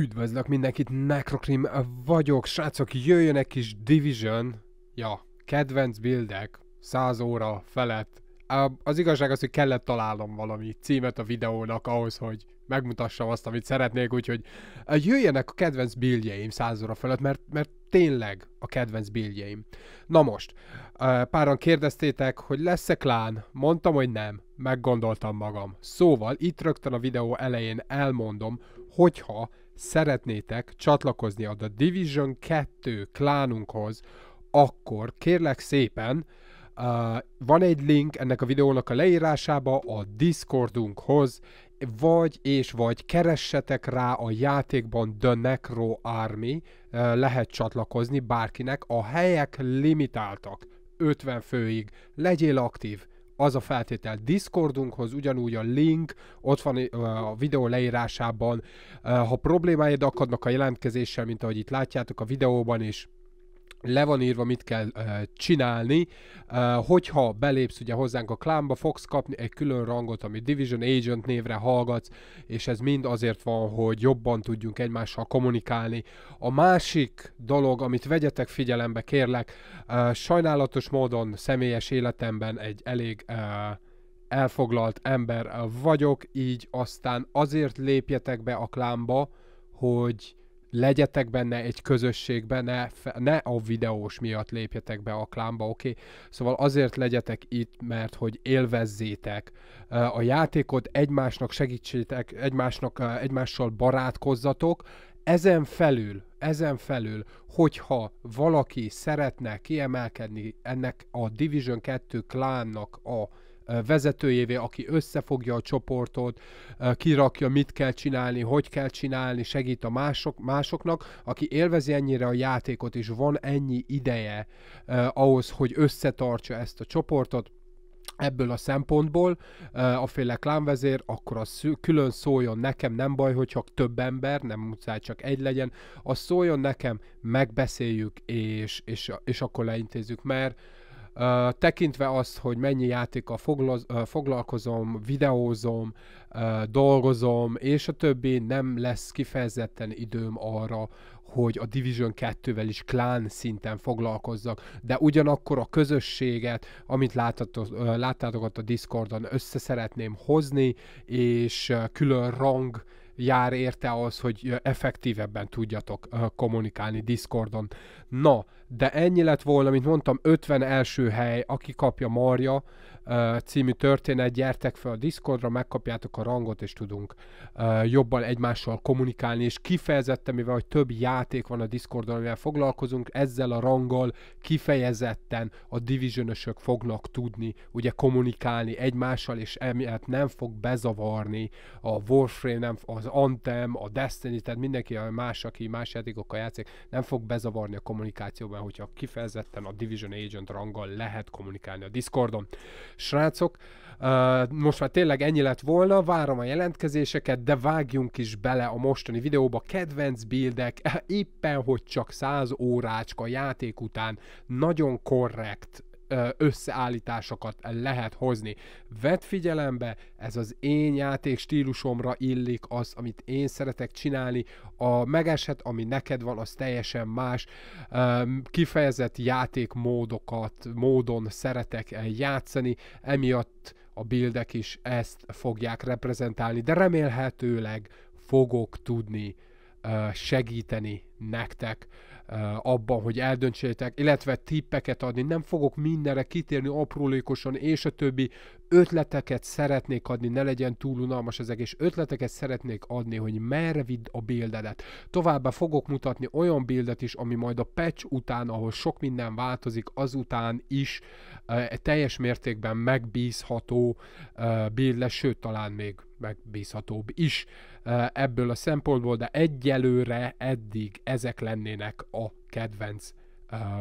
Üdvözlök mindenkit, Necrocrim vagyok, srácok, jöjjön egy kis Division, ja, kedvenc buildek, 100 óra felett. Az igazság az, hogy kellett találnom valami címet a videónak ahhoz, hogy megmutassam azt, amit szeretnék, úgyhogy jöjjenek a kedvenc buildjeim 100 óra felett, mert, mert tényleg a kedvenc buildjeim. Na most, páran kérdeztétek, hogy lesz-e klán? Mondtam, hogy nem, meggondoltam magam. Szóval itt rögtön a videó elején elmondom, hogyha szeretnétek csatlakozni a The Division 2 klánunkhoz, akkor kérlek szépen, Uh, van egy link ennek a videónak a leírásába a Discordunkhoz, vagy és vagy keressetek rá a játékban The Necro Army, uh, lehet csatlakozni bárkinek, a helyek limitáltak, 50 főig, legyél aktív, az a feltétel. Discordunkhoz ugyanúgy a link, ott van a videó leírásában. Ha problémáid akadnak a jelentkezéssel, mint ahogy itt látjátok a videóban is, le van írva, mit kell uh, csinálni. Uh, hogyha belépsz ugye hozzánk a klánba, fogsz kapni egy külön rangot, ami Division Agent névre hallgatsz, és ez mind azért van, hogy jobban tudjunk egymással kommunikálni. A másik dolog, amit vegyetek figyelembe, kérlek, uh, sajnálatos módon személyes életemben egy elég uh, elfoglalt ember vagyok, így aztán azért lépjetek be a klámba, hogy legyetek benne egy közösségben, ne, ne a videós miatt lépjetek be a klánba, oké? Okay? Szóval azért legyetek itt, mert hogy élvezzétek a játékot, egymásnak segítsétek, egymásnak, egymással barátkozzatok, ezen felül, ezen felül, hogyha valaki szeretne kiemelkedni ennek a Division 2 klánnak a vezetőjévé, aki összefogja a csoportot, kirakja, mit kell csinálni, hogy kell csinálni, segít a mások, másoknak, aki élvezi ennyire a játékot, és van ennyi ideje ahhoz, hogy összetartsa ezt a csoportot, ebből a szempontból a féle klánvezér, akkor az külön szóljon nekem, nem baj, hogy csak több ember, nem muszáj csak egy legyen, az szóljon nekem, megbeszéljük, és, és, és akkor leintézzük, mert tekintve azt, hogy mennyi játékkal foglalkozom, videózom, dolgozom, és a többi, nem lesz kifejezetten időm arra, hogy a Division 2-vel is klán szinten foglalkozzak, de ugyanakkor a közösséget, amit láttátok ott a Discordon, össze szeretném hozni, és külön rang jár érte az, hogy effektívebben tudjatok kommunikálni Discordon. Na, de ennyi lett volna, mint mondtam, 50 első hely, aki kapja marja, című történet, gyertek fel a Discordra, megkapjátok a rangot, és tudunk jobban egymással kommunikálni, és kifejezetten, mivel hogy több játék van a Discordon, amivel foglalkozunk, ezzel a ranggal kifejezetten a divisionösök fognak tudni ugye kommunikálni egymással, és emiatt nem fog bezavarni a Warframe, nem, az Anthem, a Destiny, tehát mindenki a más, aki más játékokkal játszik, nem fog bezavarni a kommunikációban, hogyha kifejezetten a Division Agent ranggal lehet kommunikálni a Discordon srácok, most már tényleg ennyi lett volna, várom a jelentkezéseket, de vágjunk is bele a mostani videóba. Kedvenc bildek, éppen hogy csak 100 órácska játék után nagyon korrekt összeállításokat lehet hozni. Vedd figyelembe, ez az én játék stílusomra illik, az, amit én szeretek csinálni, a megeset, ami neked van, az teljesen más. Kifejezett játékmódokat, módon szeretek játszani, emiatt a bildek is ezt fogják reprezentálni, de remélhetőleg fogok tudni segíteni nektek abban, hogy eldöntsétek, illetve tippeket adni, nem fogok mindenre kitérni aprólékosan, és a többi ötleteket szeretnék adni, ne legyen túl unalmas az egész, ötleteket szeretnék adni, hogy merre vidd a bildedet. Továbbá fogok mutatni olyan bildet is, ami majd a patch után, ahol sok minden változik, azután is uh, teljes mértékben megbízható uh, bild lesz, sőt talán még megbízhatóbb is ebből a szempontból, de egyelőre eddig ezek lennének a kedvenc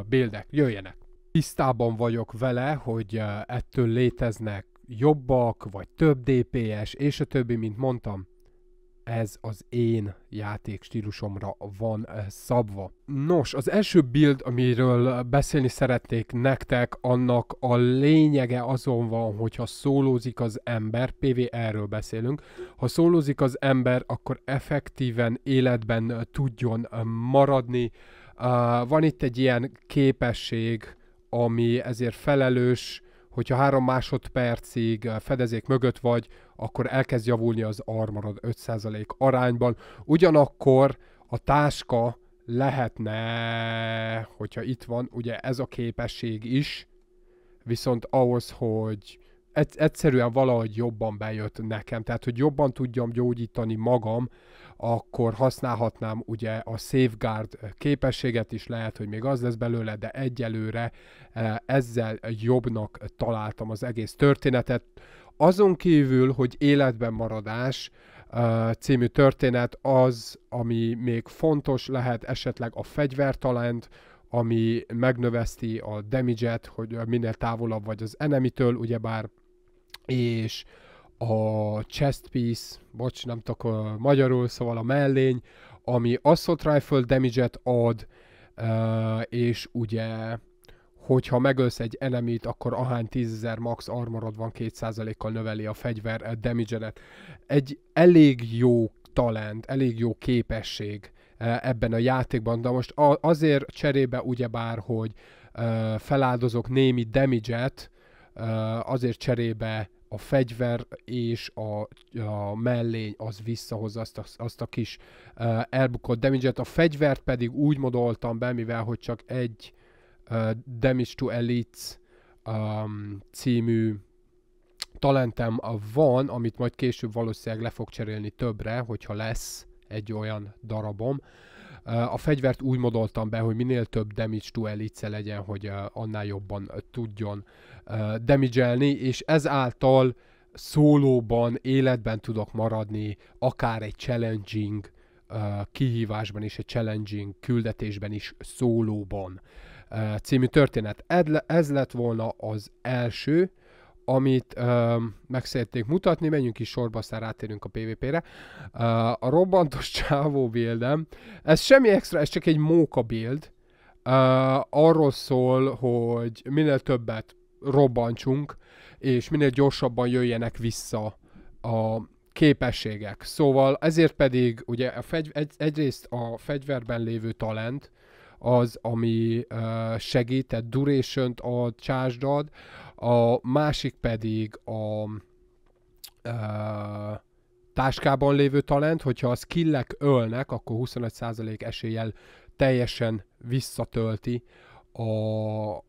bildek. Jöjjenek! Tisztában vagyok vele, hogy ettől léteznek jobbak, vagy több DPS, és a többi, mint mondtam ez az én játék stílusomra van eh, szabva. Nos, az első build, amiről eh, beszélni szeretnék nektek, annak a lényege azon van, hogyha szólózik az ember, pvr ről beszélünk, ha szólózik az ember, akkor effektíven életben eh, tudjon maradni. Ah, van itt egy ilyen képesség, ami ezért felelős, hogyha három másodpercig eh, fedezék mögött vagy, akkor elkezd javulni az armarod 5% arányban. Ugyanakkor a táska lehetne, hogyha itt van, ugye ez a képesség is, viszont ahhoz, hogy egyszerűen valahogy jobban bejött nekem, tehát hogy jobban tudjam gyógyítani magam, akkor használhatnám ugye a safeguard képességet is, lehet, hogy még az lesz belőle, de egyelőre eh, ezzel jobbnak találtam az egész történetet. Azon kívül, hogy életben maradás, eh, című történet az, ami még fontos lehet, esetleg a fegyvertalent, ami megnöveszti a damage-et, hogy minél távolabb vagy az enemitől, ugyebár, és a chest piece, bocs, nem tudok uh, magyarul, szóval a mellény, ami assault rifle damage-et ad, uh, és ugye hogyha megölsz egy enemit, akkor ahány 10.000 max armorod van, 2%-kal növeli a fegyver a damage et Egy elég jó talent, elég jó képesség uh, ebben a játékban, de most azért cserébe ugyebár, hogy uh, feláldozok némi damage-et, azért cserébe a fegyver és a, a mellény az visszahozza azt a, azt a kis uh, elbukott damage-et. A fegyvert pedig úgy modoltam be, mivel hogy csak egy uh, Damage to Elites um, című talentem van, amit majd később valószínűleg le fog cserélni többre, hogyha lesz egy olyan darabom. Uh, a fegyvert úgy modoltam be, hogy minél több damage to elice legyen, hogy annál jobban tudjon damage és ezáltal szólóban, életben tudok maradni, akár egy challenging kihívásban is, egy challenging küldetésben is szólóban című történet. Ez lett volna az első, amit ö, meg szeretnék mutatni, menjünk is sorba, aztán rátérünk a PvP-re. Ö, a robbantos csávó bildem, ez semmi extra, ez csak egy móka build. Ö, arról szól, hogy minél többet robbantsunk, és minél gyorsabban jöjjenek vissza a képességek. Szóval ezért pedig ugye a fegy, egy, egyrészt a fegyverben lévő talent, az, ami segít, tehát duration a charge-ad, a másik pedig a táskában lévő talent, hogyha a killek ölnek, akkor 25% eséllyel teljesen visszatölti a,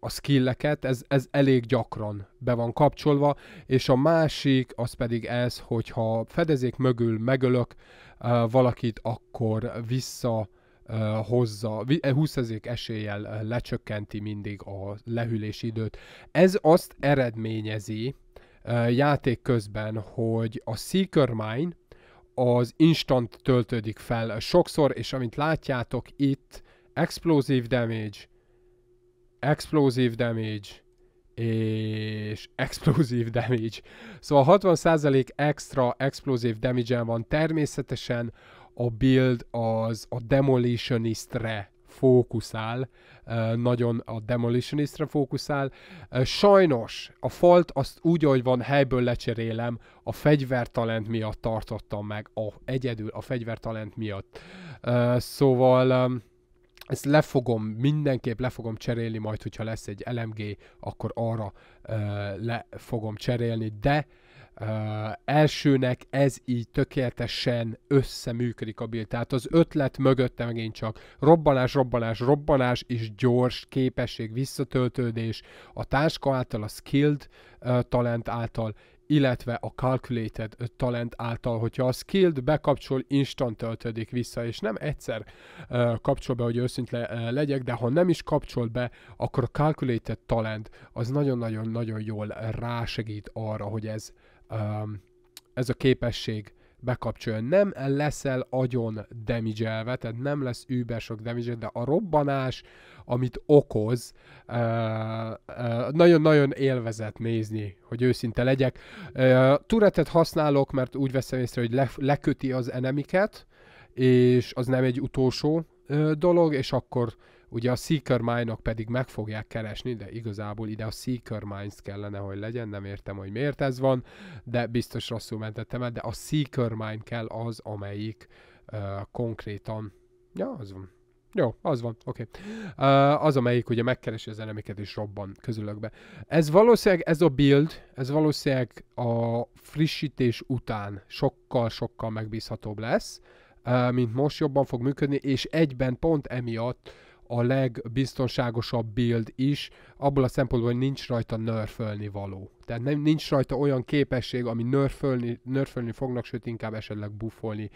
a skilleket, ez, ez elég gyakran be van kapcsolva, és a másik az pedig ez, hogyha fedezék mögül megölök uh, valakit, akkor vissza hozza, 20% e, eséllyel lecsökkenti mindig a lehűlési időt. Ez azt eredményezi játék közben, hogy a Seeker Mine az instant töltődik fel sokszor, és amint látjátok itt, explosive damage, explosive damage, és explosive damage. Szóval 60% extra explosive damage van természetesen, a build az a demolitionistre fókuszál, nagyon a demolitionistre fókuszál. Sajnos a falt azt úgy, ahogy van, helyből lecserélem, a fegyvertalent miatt tartottam meg, a, egyedül a fegyvertalent miatt. Szóval ezt lefogom mindenképp le fogom cserélni majd, hogyha lesz egy LMG, akkor arra le fogom cserélni, de uh, Uh, elsőnek ez így tökéletesen összeműködik a build. Tehát az ötlet mögötte megint csak robbanás, robbanás, robbanás és gyors képesség, visszatöltődés a táska által, a skilled uh, talent által, illetve a calculated talent által, hogyha a skilled bekapcsol, instant töltődik vissza, és nem egyszer uh, kapcsol be, hogy őszint le, uh, legyek, de ha nem is kapcsol be, akkor a calculated talent az nagyon-nagyon-nagyon jól rásegít arra, hogy ez uh, um, ez a képesség bekapcsolja. Nem leszel agyon damage tehát nem lesz über sok damage de a robbanás, amit okoz, nagyon-nagyon élvezet nézni, hogy őszinte legyek. Turetet használok, mert úgy veszem észre, hogy leköti az enemiket, és az nem egy utolsó dolog, és akkor Ugye a Seeker mine -ok pedig meg fogják keresni, de igazából ide a Seeker Mines kellene, hogy legyen, nem értem, hogy miért ez van, de biztos rosszul mentettem el, de a Seeker Mine kell az, amelyik uh, konkrétan, ja, az van. Jó, az van, oké. Okay. Uh, az, amelyik ugye megkeresi az enemiket és robban be. Ez valószínűleg, ez a build, ez valószínűleg a frissítés után sokkal-sokkal megbízhatóbb lesz, uh, mint most jobban fog működni, és egyben pont emiatt uh, a legbiztonságosabb build is, abból a szempontból, hogy nincs rajta nörfölni való. Tehát nem, nincs rajta olyan képesség, ami nörfölni, nörfölni fognak, sőt inkább esetleg buffolni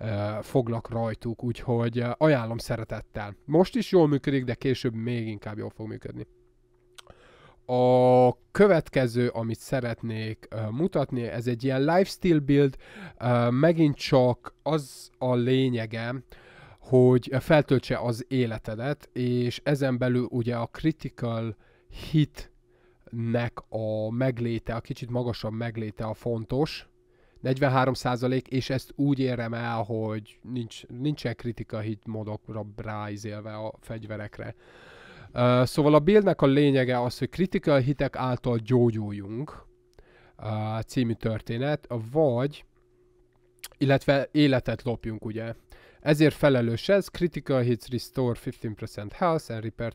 uh, fognak rajtuk, úgyhogy uh, ajánlom szeretettel. Most is jól működik, de később még inkább jól fog működni. A következő, amit szeretnék uh, mutatni, ez egy ilyen lifestyle build, uh, megint csak az a lényege, hogy feltöltse az életedet, és ezen belül ugye a critical hitnek a megléte, a kicsit magasabb megléte a fontos, 43 százalék, és ezt úgy érem el, hogy nincs, nincsen kritika hit modokra ráizélve a fegyverekre. Uh, szóval a billnek a lényege az, hogy kritika hitek által gyógyuljunk, uh, című történet, vagy illetve életet lopjunk, ugye? Ezért felelős ez, Critical Hits Restore 15% Health and Repair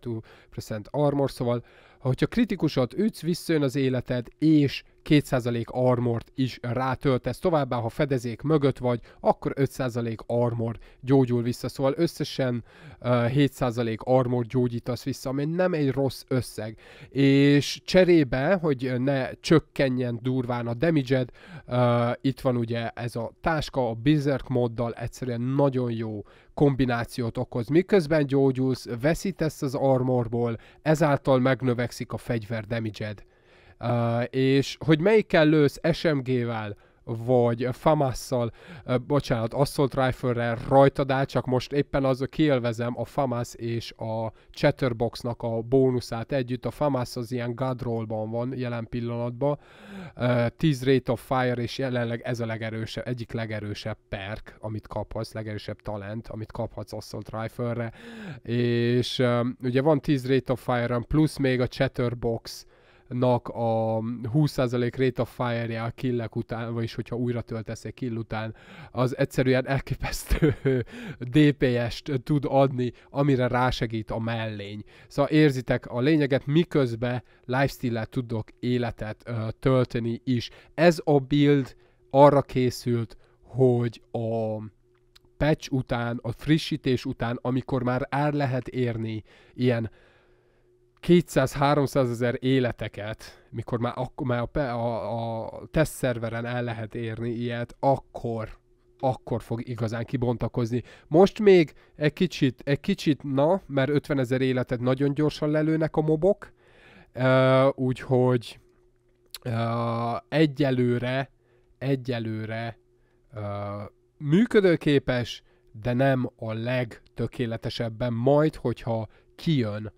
2% Armor, szóval hogyha kritikusat ütsz, visszajön az életed, és 2% armort is rátöltesz. Továbbá, ha fedezék mögött vagy, akkor 5% armor gyógyul vissza. Szóval összesen uh, 7% armor gyógyítasz vissza, ami nem egy rossz összeg. És cserébe, hogy ne csökkenjen durván a damage uh, itt van ugye ez a táska a Berserk moddal, egyszerűen nagyon jó kombinációt okoz. Miközben gyógyulsz, veszítesz az armorból, ezáltal megnövekszik a fegyver damage -ed. Uh, és hogy melyikkel lősz SMG-vel, vagy Famasszal, bocsánat, Assault Rifle-rel rajtad áll, csak most éppen az kielvezem a Famas és a Chatterbox-nak a bónuszát együtt. A Famas az ilyen Roll-ban van jelen pillanatban. 10 Rate of Fire, és jelenleg ez a legerősebb, egyik legerősebb perk, amit kaphatsz, legerősebb talent, amit kaphatsz Assault Rifle-re. És ugye van 10 Rate of Fire-en, plusz még a Chatterbox, nak a 20% rate of fire a killek után, vagyis hogyha újra töltesz egy kill után, az egyszerűen elképesztő DPS-t tud adni, amire rásegít a mellény. Szóval érzitek a lényeget, miközben lifestyle tudok életet ö, tölteni is. Ez a build arra készült, hogy a patch után, a frissítés után, amikor már el lehet érni ilyen 200-300 ezer életeket, mikor már, ak- már a, a, a test szerveren el lehet érni ilyet, akkor akkor fog igazán kibontakozni. Most még egy kicsit, egy kicsit na, mert 50 ezer életet nagyon gyorsan lelőnek a mobok, uh, úgyhogy uh, egyelőre, egyelőre uh, működőképes, de nem a legtökéletesebben majd, hogyha kijön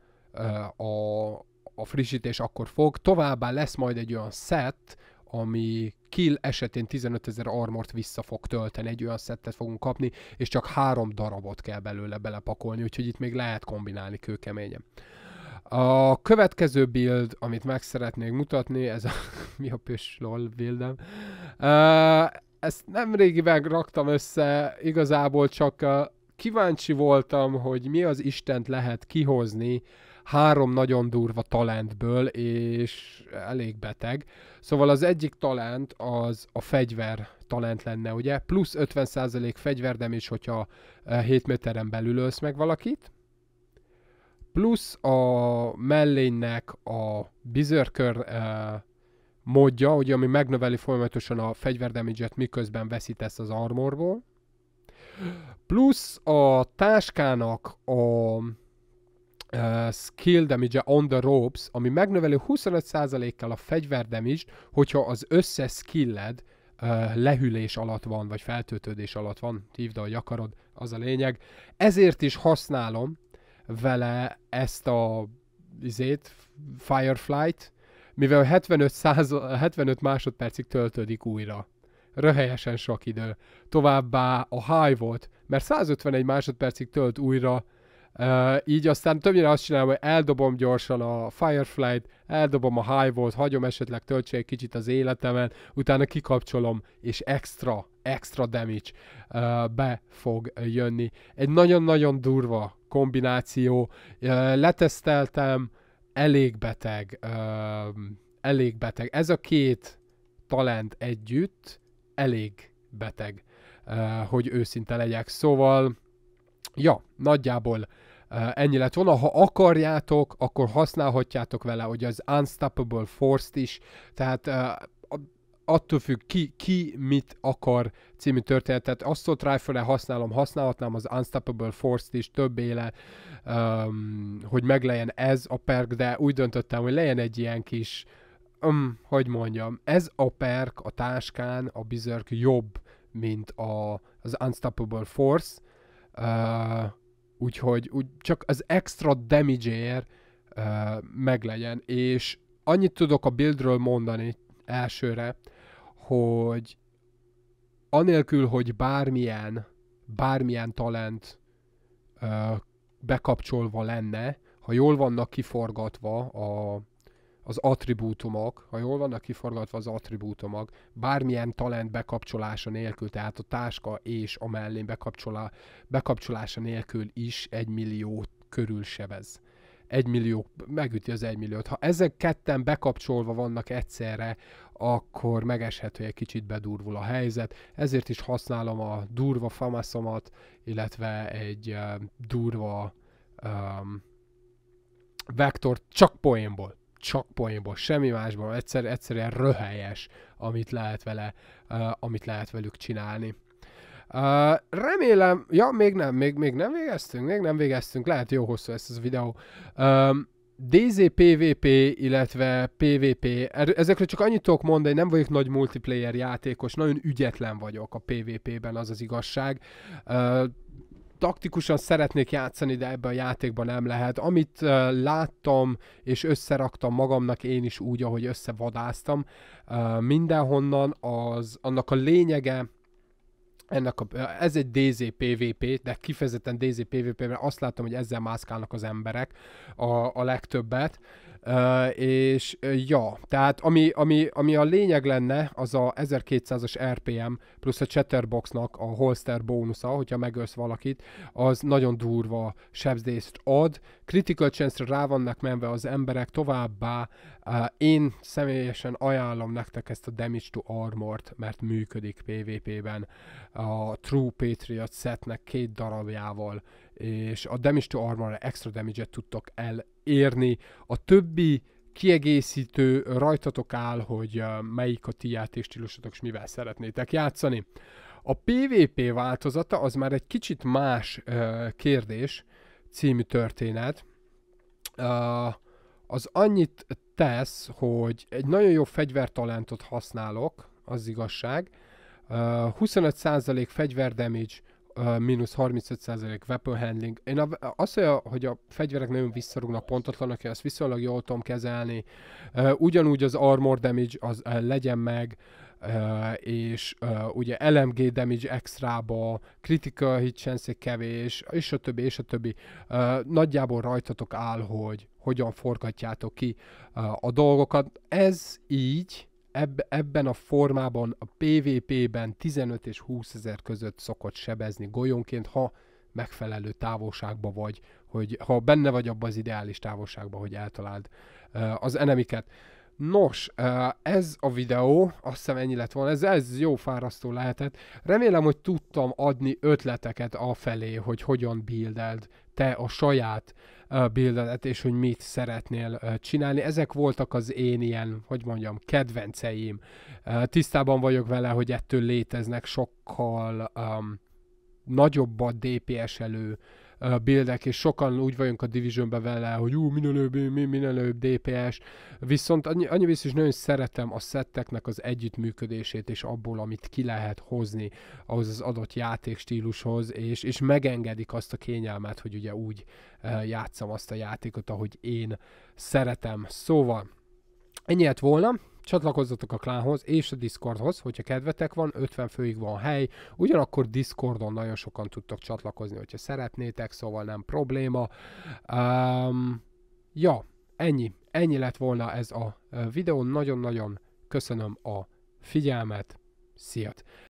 a, a frissítés akkor fog. Továbbá lesz majd egy olyan set, ami kill esetén 15 ezer armort vissza fog tölteni, egy olyan szettet fogunk kapni, és csak három darabot kell belőle belepakolni, úgyhogy itt még lehet kombinálni kőkeményen. A következő build, amit meg szeretnék mutatni, ez a mi a pös lol buildem. Ezt nem régiben raktam össze, igazából csak kíváncsi voltam, hogy mi az Istent lehet kihozni, három nagyon durva talentből, és elég beteg. Szóval az egyik talent az a fegyver talent lenne, ugye? Plusz 50% de is, hogyha 7 eh, méteren belül ölsz meg valakit. Plusz a mellénynek a bizörkör eh, módja, ugye, ami megnöveli folyamatosan a fegyverdamage-et, miközben veszítesz az armorból. Plusz a táskának a uh, skill damage on the ropes, ami megnöveli 25%-kal a fegyver damage hogyha az összes skilled uh, lehűlés alatt van, vagy feltöltődés alatt van, hívd, ahogy akarod, az a lényeg. Ezért is használom vele ezt a izét, Fireflight, mivel 75, 100, 75 másodpercig töltődik újra. Röhelyesen sok idő. Továbbá a high volt, mert 151 másodpercig tölt újra Uh, így aztán többnyire azt csinálom, hogy eldobom gyorsan a Firefly-t, eldobom a High Volt, hagyom esetleg töltse egy kicsit az életemen, utána kikapcsolom, és extra, extra damage uh, be fog jönni. Egy nagyon-nagyon durva kombináció. Uh, leteszteltem, elég beteg, uh, elég beteg. Ez a két talent együtt elég beteg, uh, hogy őszinte legyek. Szóval, ja, nagyjából Ennyi lett volna, ha akarjátok, akkor használhatjátok vele, hogy az Unstoppable Force-t is, tehát attól függ, ki, ki mit akar című történetet. Assault rifle használom, használhatnám az Unstoppable Force-t is többéle, um, hogy meglejen ez a perk, de úgy döntöttem, hogy legyen egy ilyen kis, um, hogy mondjam, ez a perk a táskán, a bizörk jobb, mint a, az Unstoppable Force. Uh, Úgyhogy úgy csak az extra damage uh, meglegyen, és annyit tudok a buildről mondani elsőre, hogy anélkül, hogy bármilyen, bármilyen talent uh, bekapcsolva lenne, ha jól vannak kiforgatva a, az attribútumok, ha jól vannak kiforgatva az attribútumok, bármilyen talent bekapcsolása nélkül, tehát a táska és a mellén bekapcsolá, bekapcsolása nélkül is egy millió körül sebez. Egy millió, megüti az egy milliót. Ha ezek ketten bekapcsolva vannak egyszerre, akkor megeshető, egy kicsit bedurvul a helyzet. Ezért is használom a durva famaszomat, illetve egy durva um, vektort csak poénból csak poénból, semmi másból, egyszer, egyszerűen röhelyes, amit lehet vele, uh, amit lehet velük csinálni. Uh, remélem, ja, még nem, még, még nem végeztünk, még nem végeztünk, lehet jó hosszú ez az videó. Um, DZ PvP, illetve PvP, ezekről csak annyit tudok mondani, nem vagyok nagy multiplayer játékos, nagyon ügyetlen vagyok a PvP-ben, az az igazság. Uh, taktikusan szeretnék játszani, de ebben a játékban nem lehet. Amit uh, láttam és összeraktam magamnak én is úgy, ahogy összevadáztam, uh, mindenhonnan az, annak a lényege, ennek a, ez egy DZ PvP, de kifejezetten DZ PvP-ben azt látom, hogy ezzel mászkálnak az emberek a, a legtöbbet, és uh, ja, tehát ami, ami, ami a lényeg lenne, az a 1200-as RPM plusz a chatterboxnak a holster bónusza, hogyha megölsz valakit, az nagyon durva sebzést ad. Critical chance rá vannak menve az emberek, továbbá uh, én személyesen ajánlom nektek ezt a Damage to Armort, mert működik PvP-ben a True Patriot setnek két darabjával, és a Damage to Armor extra damage-et tudtok el érni. A többi kiegészítő rajtatok áll, hogy eh, melyik a ti játékstílusotok és mivel szeretnétek játszani. A PvP változata az már egy kicsit más eh, kérdés, című történet. Eh, az annyit tesz, hogy egy nagyon jó fegyvertalentot használok, az igazság. 25% fegyver damage, mínusz 35% weapon handling. Én azt, hogy a, hogy a fegyverek nagyon visszarúgnak pontatlanak, ezt viszonylag jól tudom kezelni. Uh, ugyanúgy az armor damage az uh, legyen meg, Uh, és uh, ugye LMG damage extrába, critical hit chance kevés, és a többi, és a többi. Uh, nagyjából rajtatok áll, hogy hogyan forgatjátok ki uh, a dolgokat. Ez így, ebb, ebben a formában a PvP-ben 15 és 20 ezer között szokott sebezni golyónként, ha megfelelő távolságba vagy, hogy ha benne vagy abban az ideális távolságban, hogy eltaláld uh, az enemiket. Nos, ez a videó, azt hiszem ennyi lett volna, ez, ez jó fárasztó lehetett. Remélem, hogy tudtam adni ötleteket afelé, hogy hogyan buildeld te a saját bildet, és hogy mit szeretnél csinálni. Ezek voltak az én ilyen, hogy mondjam, kedvenceim. Tisztában vagyok vele, hogy ettől léteznek sokkal um, nagyobb a DPS elő buildek, és sokan úgy vagyunk a Divisionbe vele, hogy ú, minden mi, minden DPS, viszont annyi, annyi biztos, nagyon szeretem a szetteknek az együttműködését, és abból, amit ki lehet hozni ahhoz az adott játékstílushoz, és, és megengedik azt a kényelmet, hogy ugye úgy játszam azt a játékot, ahogy én szeretem. Szóval, ennyi lett volna, Csatlakozzatok a klánhoz és a Discordhoz, hogyha kedvetek van, 50 főig van hely, ugyanakkor Discordon nagyon sokan tudtok csatlakozni, hogyha szeretnétek, szóval nem probléma. Um, ja, ennyi, ennyi lett volna ez a videó, nagyon-nagyon köszönöm a figyelmet, sziat!